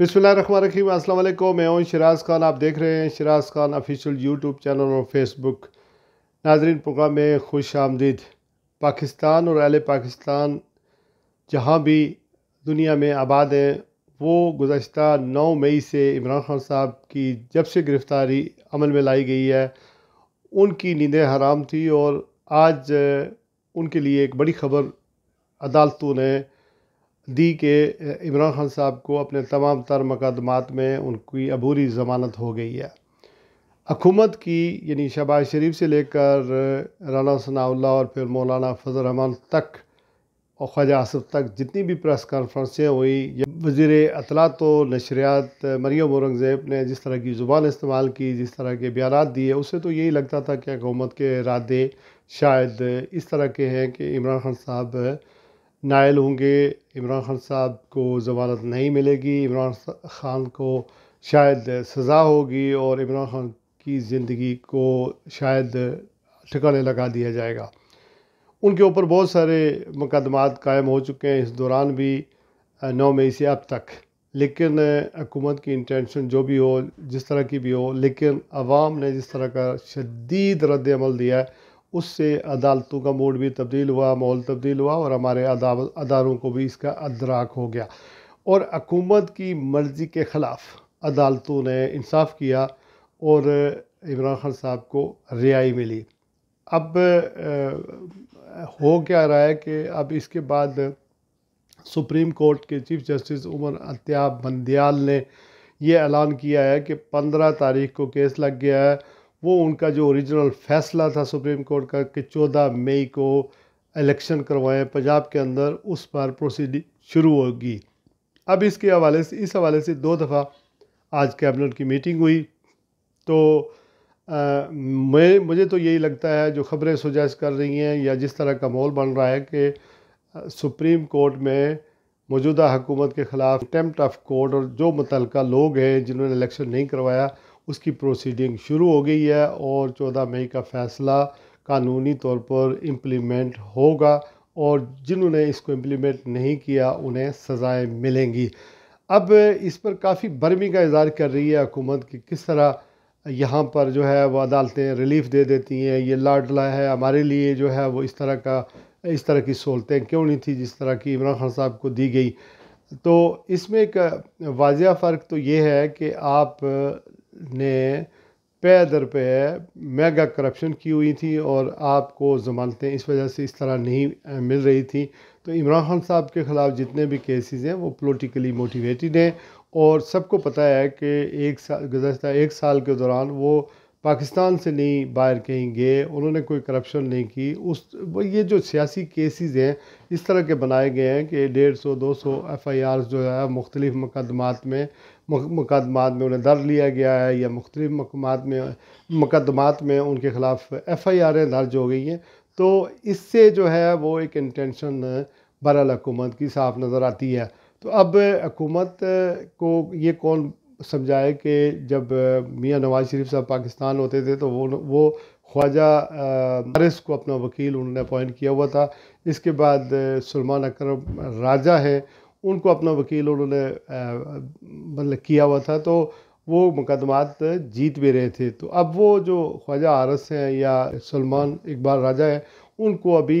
बिसमीम अल्लाम मैं हूँ शराज खान आप देख रहे हैं Shiraz Khan official YouTube channel और फेसबुक नाजरीन प्रोग्राम में खुश आमदीद पाकिस्तान और अहल पाकिस्तान जहाँ भी दुनिया में आबाद हैं वो गुज्त नौ मई से इमरान खान साहब की जब से गिरफ़्तारी अमल में लाई गई है उनकी नींदें हराम थी और आज उनके लिए एक बड़ी खबर अदालतों ने दी कि इमरान खान साहब को अपने तमाम तर मकदमात में उनकी अबूरी ज़मानत हो गई है हकूमत की यानी शहबाज शरीफ से लेकर राना सनाउल्ला और फिर मौलाना फजल रहमान तक और ख्वाजा आसफ तक जितनी भी प्रेस कॉन्फ्रेंसें हुई वजीर अतलात व तो नशरियात मरियम औरंगज़ेब ने जिस तरह की ज़ुबान इस्तेमाल की जिस तरह के बयान दिए उससे तो यही लगता था कि हकूमत के इरादे शायद इस तरह के हैं कि इमरान खान साहब नायल होंगे इमरान खान साहब को जमानत नहीं मिलेगी इमरान खान को शायद सज़ा होगी और इमरान खान की ज़िंदगी को शायद ठिकाने लगा दिया जाएगा उनके ऊपर बहुत सारे मुकदमात कायम हो चुके हैं इस दौरान भी नौ मई से अब तक लेकिन हुकूमत की इंटेंशन जो भी हो जिस तरह की भी हो लेकिन आवाम ने जिस तरह का शदीद रद्द अमल दिया है उससे अदालतों का मूड भी तब्दील हुआ माहौल तब्दील हुआ और हमारे अदारों को भी इसका अदराक हो गया और हकूमत की मर्ज़ी के ख़िलाफ़ अदालतों ने इंसाफ किया और इमरान खान साहब को रिहाई मिली अब आ, हो क्या रहा है कि अब इसके बाद सुप्रीम कोर्ट के चीफ जस्टिस उमर अत्याब बंदियाल ने यह ऐलान किया है कि पंद्रह तारीख को केस लग गया है वो उनका जो ओरिजिनल फैसला था सुप्रीम कोर्ट का कि 14 मई को इलेक्शन करवाएं पंजाब के अंदर उस पर प्रोसीडिंग शुरू होगी अब इसके हवाले से इस हवाले से दो दफ़ा आज कैबिनेट की मीटिंग हुई तो आ, मैं मुझे तो यही लगता है जो खबरें सुजेस्ट कर रही हैं या जिस तरह का माहौल बन रहा है कि सुप्रीम कोर्ट में मौजूदा हुकूमत के ख़िलाफ़ अटैम्प्ट ऑफ कोर्ट और जो मुतलका लोग हैं जिन्होंने इलेक्शन नहीं करवाया उसकी प्रोसीडिंग शुरू हो गई है और चौदह मई का फ़ैसला कानूनी तौर पर इम्प्लीमेंट होगा और जिन्होंने इसको इम्प्लीमेंट नहीं किया उन्हें सज़ाएँ मिलेंगी अब इस पर काफ़ी बर्मी का इजहार कर रही है हुकूमत कि किस तरह यहाँ पर जो है वह अदालतें रिलीफ दे देती हैं ये लाडला है हमारे लिए जो है वो इस तरह का इस तरह की सहूलतें क्यों नहीं थी जिस तरह की इमरान खान साहब को दी गई तो इसमें एक वाजिया फ़र्क तो ये है कि आप ने पे दर पे मेगा करप्शन की हुई थी और आपको ज़मानतें इस वजह से इस तरह नहीं मिल रही थी तो इमरान खान साहब के ख़िलाफ़ जितने भी केसेस हैं वो पोलिटिकली मोटिवेटेड हैं और सबको पता है कि एक साल गुजशत एक साल के दौरान वो पाकिस्तान से नहीं बाहर कहीं गए उन्होंने कोई करप्शन नहीं की उस वो ये जो सियासी केसेस हैं इस तरह के बनाए गए हैं कि डेढ़ सौ दो सौ एफ आई आर जो है मुख्तलिफ़ मुकदमात में मुकदमात में उन्हें दर्ज लिया गया है या मुख्तलिफ मकमात में मुकदमात में उनके ख़िलाफ़ एफ़ आई आरें दर्ज हो गई हैं तो इससे जो है वो एक इंटेंशन बरल हकूमत की साफ नज़र आती है तो अब हकूमत को ये कौन समझाए कि जब मियाँ नवाज शरीफ साहब पाकिस्तान होते थे तो वो वो ख्वाजा मारिस को अपना वकील उन्होंने अपॉइंट किया हुआ था इसके बाद सलमान अकरम राजा हैं उनको अपना वकील उन्होंने मतलब किया हुआ था तो वो मुकदमात जीत भी रहे थे तो अब वो जो ख्वाजा आरस हैं या सलमान इकबाल राजा हैं उनको अभी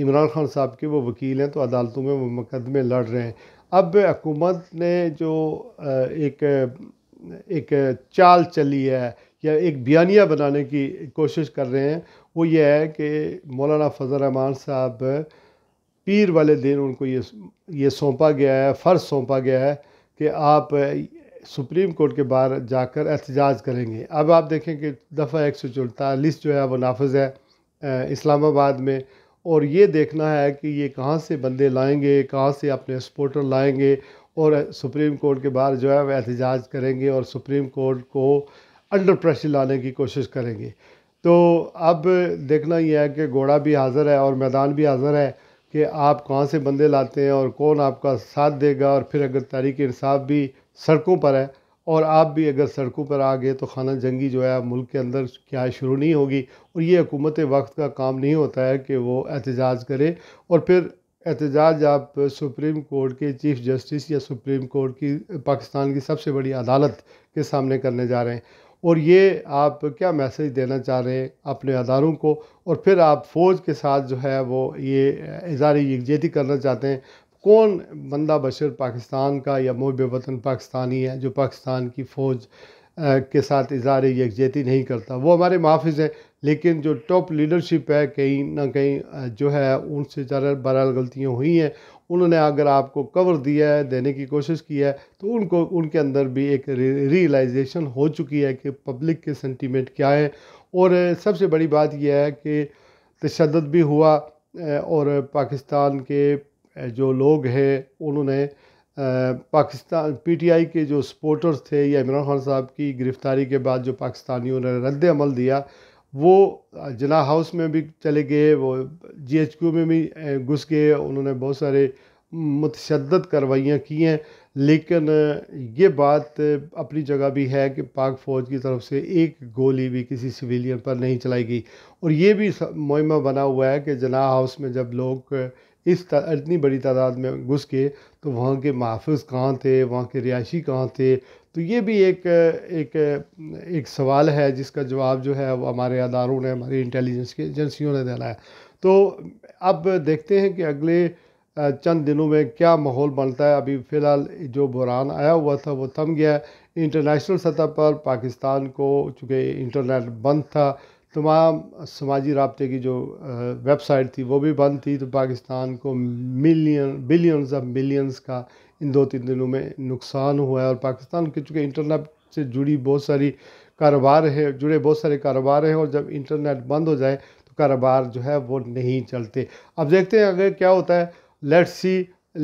इमरान खान साहब के वो वकील हैं तो अदालतों में वो मुकदमे लड़ रहे हैं अब हुकूमत ने जो एक एक चाल चली है या एक बयानिया बनाने की कोशिश कर रहे हैं वो ये है कि मौलाना फजल रहमान साहब पीर वाले दिन उनको ये ये सौंपा गया है फ़र्ज़ सौंपा गया है कि आप सुप्रीम कोर्ट के बाहर जाकर एहतजाज करेंगे अब आप देखें कि दफ़ा एक सौ चौतालीस जो है वो नाफज है इस्लामाबाद में और ये देखना है कि ये कहाँ से बंदे लाएंगे कहाँ से अपने सपोर्टर लाएंगे और सुप्रीम कोर्ट के बाहर जो है वह एहतजाज करेंगे और सुप्रीम कोर्ट को अंडर प्रेशर लाने की कोशिश करेंगे तो अब देखना यह है कि घोड़ा भी हाज़र है और मैदान भी हाज़र है कि आप कहाँ से बंदे लाते हैं और कौन आपका साथ देगा और फिर अगर तारीख इंसाफ भी सड़कों पर है और आप भी अगर सड़कों पर आ गए तो खाना जंगी जो है मुल्क के अंदर क्या शुरू नहीं होगी और ये हुकूमत वक्त का काम नहीं होता है कि वो एहतजाज करे और फिर एहतजाज आप सुप्रीम कोर्ट के चीफ जस्टिस या सुप्रीम कोर्ट की पाकिस्तान की सबसे बड़ी अदालत के सामने करने जा रहे हैं और ये आप क्या मैसेज देना चाह रहे हैं अपने अदारों को और फिर आप फ़ौज के साथ जो है वो ये इजार यकजहती करना चाहते हैं कौन बंदा बशर पाकिस्तान का या मोब वतन पाकिस्तानी है जो पाकिस्तान की फ़ौज के साथ इजहार यकजहती नहीं करता वो हमारे मुहाफ़ हैं लेकिन जो टॉप लीडरशिप है कहीं ना कहीं जो है उनसे ज़्यादा बहरहाल गलतियाँ हुई हैं उन्होंने अगर आपको कवर दिया है देने की कोशिश की है तो उनको उनके अंदर भी एक रियलाइजेशन हो चुकी है कि पब्लिक के सेंटीमेंट क्या है और सबसे बड़ी बात यह है कि तशद भी हुआ और पाकिस्तान के जो लोग हैं उन्होंने पाकिस्तान पीटीआई के जो सपोर्टर्स थे या इमरान खान साहब की गिरफ़्तारी के बाद जो पाकिस्तानियों ने रद्द अमल दिया वो जना हाउस में भी चले गए वो क्यू में भी घुस गए उन्होंने बहुत सारे मुतशद कार्रवाइयाँ की हैं लेकिन ये बात अपनी जगह भी है कि पाक फ़ौज की तरफ से एक गोली भी किसी सिविलियन पर नहीं चलाई गई और ये भी मुहिमा बना हुआ है कि जना हाउस में जब लोग इस इतनी बड़ी तादाद में घुस के तो वहाँ के महाफ़ कहाँ थे वहाँ के रिहायशी कहाँ थे तो ये भी एक एक एक सवाल है जिसका जवाब जो है वो हमारे अदारों ने हमारी इंटेलिजेंस की एजेंसियों ने देना है तो अब देखते हैं कि अगले चंद दिनों में क्या माहौल बनता है अभी फ़िलहाल जो बुरान आया हुआ था वो थम गया इंटरनेशनल सतह पर पाकिस्तान को चूँकि इंटरनेट बंद था तमाम समाजी रबते की जो वेबसाइट थी वो भी बंद थी तो पाकिस्तान को मिलियन बिलियंस ऑफ मिलियंस का इन दो तीन दिनों में नुकसान हुआ है और पाकिस्तान के चूँकि इंटरनेट से जुड़ी बहुत सारी कारोबार है जुड़े बहुत सारे कारोबार हैं और जब इंटरनेट बंद हो जाए तो कारोबार जो है वो नहीं चलते अब देखते हैं अगर क्या होता है लेट्स सी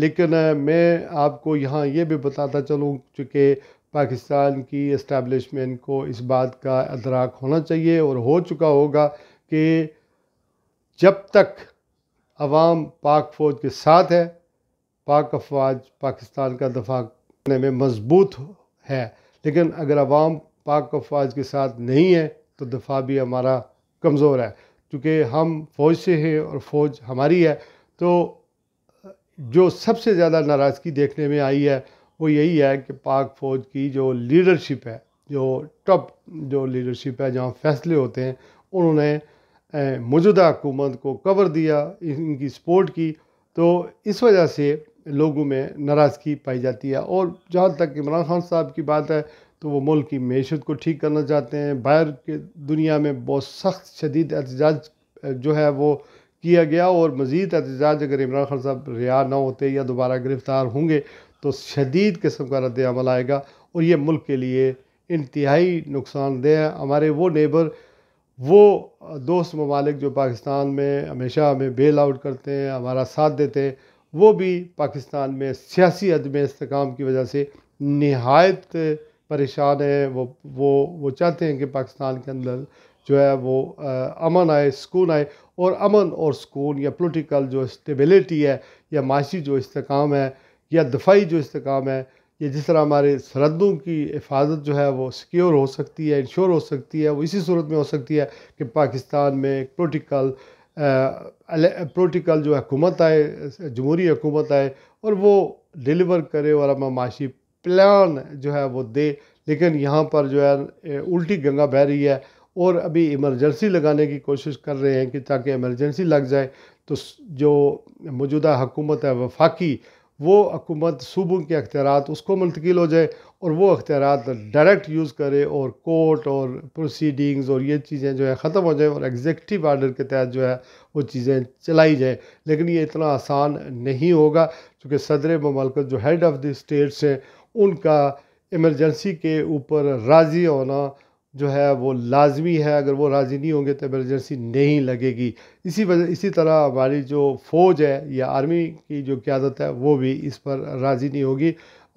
लेकिन मैं आपको यहाँ ये भी बताता चलूँ चूँकि पाकिस्तान की इस्टबलिशमेंट को इस बात का अदराक होना चाहिए और हो चुका होगा कि जब तक आवाम पाक फ़ौज के साथ है पाक अफवाज पाकिस्तान का दफा करने में मजबूत है लेकिन अगर आवाम पाक अफवाज के साथ नहीं है तो दफा भी हमारा कमज़ोर है क्योंकि हम फ़ौज से हैं और फ़ौज हमारी है तो जो सबसे ज़्यादा नाराज़गी देखने में आई है वो यही है कि पाक फ़ौज की जो लीडरशिप है जो टॉप जो लीडरशिप है जहाँ फैसले होते हैं उन्होंने मौजूदा हुकूमत को कवर दिया इनकी सपोर्ट की तो इस वजह से लोगों में नाराज़गी पाई जाती है और जहाँ तक इमरान खान साहब की बात है तो वो मुल्क की मीशत को ठीक करना चाहते हैं बाहर के दुनिया में बहुत सख्त शदीद एहतजाज जो है वो किया गया और मज़ीद एहतजाज अगर इमरान खान साहब रिहा ना होते या दोबारा गिरफ़्तार होंगे तो शदीद किस्म का रद्द आएगा और ये मुल्क के लिए इंतहाई नुकसानदेह है हमारे वो नेबर वो दोस्त ममालिक जो पाकिस्तान में हमेशा हमें बेल आउट करते हैं हमारा साथ देते हैं वो भी पाकिस्तान में सियासी अदम इसकाम की वजह से नहायत परेशान हैं वो वो वो चाहते हैं कि पाकिस्तान के अंदर जो है वो अमन आए सुकून आए और अमन और सुकून या पॉलिटिकल जो स्टेबिलिटी है या माशी जो इसकाम है या दफाई जो इसकाम है ये जिस तरह हमारे सरहदों की हिफाजत जो है वो सिक्योर हो सकती है इंश्योर हो सकती है वो इसी सूरत में हो सकती है कि पाकिस्तान में पोलिटिकल पोलिटिकल जो हकूमत आए जमहूरी हुकूमत आए और वो डिलीवर करे और हमें माशी प्लान जो है वो दे लेकिन यहाँ पर जो है उल्टी गंगा बह रही है और अभी इमरजेंसी लगाने की कोशिश कर रहे हैं कि ताकि इमरजेंसी लग जाए तो जो मौजूदा हुकूमत है वफाकी वो हकूमत सूबों के अख्तियार उसको मुंतकिल हो जाए और वो अख्तियार डायरेक्ट यूज़ करे और कोर्ट और प्रोसीडिंग्स और ये चीज़ें जो है ख़त्म हो जाए और एग्जेक्टिव आर्डर के तहत जो है वो चीज़ें चलाई जाए लेकिन ये इतना आसान नहीं होगा क्योंकि सदर ममलकत जो हेड ऑफ़ द स्टेट्स हैं उनका इमरजेंसी के ऊपर राज़ी होना जो है वो लाजमी है अगर वो राज़ी नहीं होंगे तो एमरजेंसी नहीं लगेगी इसी वजह इसी तरह हमारी जो फ़ौज है या आर्मी की जो क्यादत है वो भी इस पर राज़ी नहीं होगी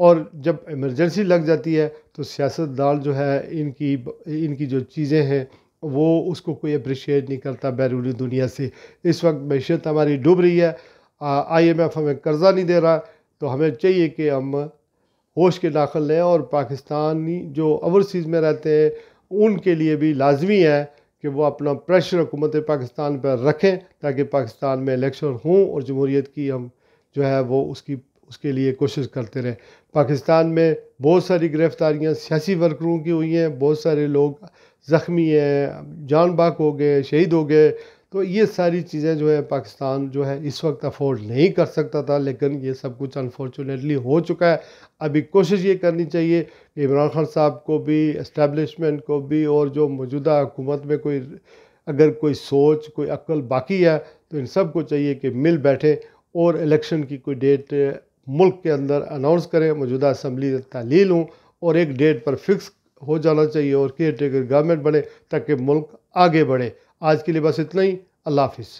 और जब एमरजेंसी लग जाती है तो सियासतदान जो है इनकी इनकी जो चीज़ें हैं वो उसको कोई अप्रिशिएट नहीं करता बैरूनी दुनिया से इस वक्त मैशत हमारी डूब रही है आई एम एफ़ हमें कर्ज़ा नहीं दे रहा तो हमें चाहिए कि हम होश के दाखिल लें और पाकिस्तानी जो ओवरसीज़ में रहते हैं उनके लिए भी लाजमी है कि वो अपना प्रेशर हुकूमत पाकिस्तान पर रखें ताकि पाकिस्तान में इलेक्शन हों और जमहूरीत की हम जो है वो उसकी उसके लिए कोशिश करते रहें पाकिस्तान में बहुत सारी गिरफ़्तारियाँ सियासी वर्करों की हुई हैं बहुत सारे लोग ज़ख्मी हैं जान बाक हो गए शहीद हो गए तो ये सारी चीज़ें जो है पाकिस्तान जो है इस वक्त अफोर्ड नहीं कर सकता था लेकिन ये सब कुछ अनफॉर्चुनेटली हो चुका है अभी कोशिश ये करनी चाहिए कि इमरान खान साहब को भी इस्टेबलिशमेंट को भी और जो मौजूदा हुकूमत में कोई अगर कोई सोच कोई अक्ल बाकी है तो इन सब को चाहिए कि मिल बैठे और इलेक्शन की कोई डेट मुल्क के अंदर अनाउंस करें मौजूदा असम्बली तहलील हूँ और एक डेट पर फिक्स हो जाना चाहिए और केयर टेकर गवर्नमेंट बने ताकि मुल्क आगे बढ़े आज के लिए बस इतना ही अल्लाह हाफिज़